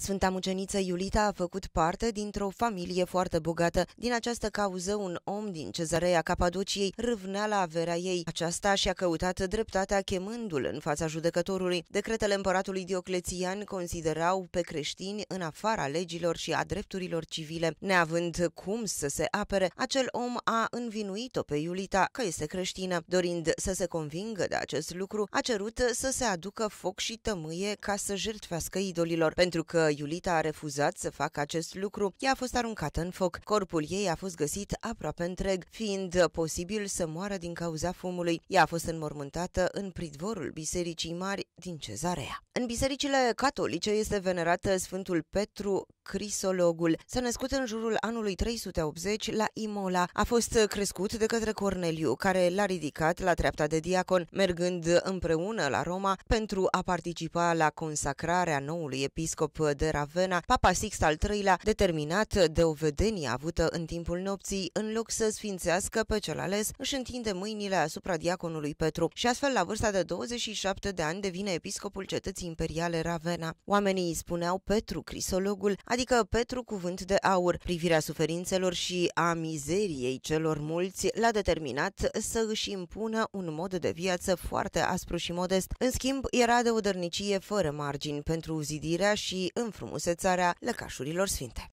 Sfânta Muceniță Iulita a făcut parte dintr-o familie foarte bogată. Din această cauză, un om din cezărea Capadociei râvnea la averea ei. Aceasta și-a căutat dreptatea chemându-l în fața judecătorului. Decretele împăratului Dioclețian considerau pe creștini în afara legilor și a drepturilor civile. Neavând cum să se apere, acel om a învinuit-o pe Iulita că este creștină. Dorind să se convingă de acest lucru, a cerut să se aducă foc și tămâie ca să jertfească idolilor, pentru că Iulita a refuzat să facă acest lucru, ea a fost aruncată în foc. Corpul ei a fost găsit aproape întreg, fiind posibil să moară din cauza fumului. Ea a fost înmormântată în pridvorul Bisericii Mari din Cezarea. În bisericile catolice este venerată Sfântul Petru Crisologul. S-a născut în jurul anului 380 la Imola. A fost crescut de către Corneliu, care l-a ridicat la treapta de diacon, mergând împreună la Roma pentru a participa la consacrarea noului episcop de Ravenna, Papa Sixt al III-lea, determinat de o vedenie avută în timpul nopții, în loc să sfințească pe cel ales, își întinde mâinile asupra diaconului Petru și astfel la vârsta de 27 de ani devine episcopul cetății imperiale Ravenna. Oamenii îi spuneau Petru Crisologul, adică Petru cuvânt de aur. Privirea suferințelor și a mizeriei celor mulți l-a determinat să își impună un mod de viață foarte aspru și modest. În schimb, era de o dărnicie fără margini pentru zidirea și în înfrumusețarea lăcașurilor sfinte.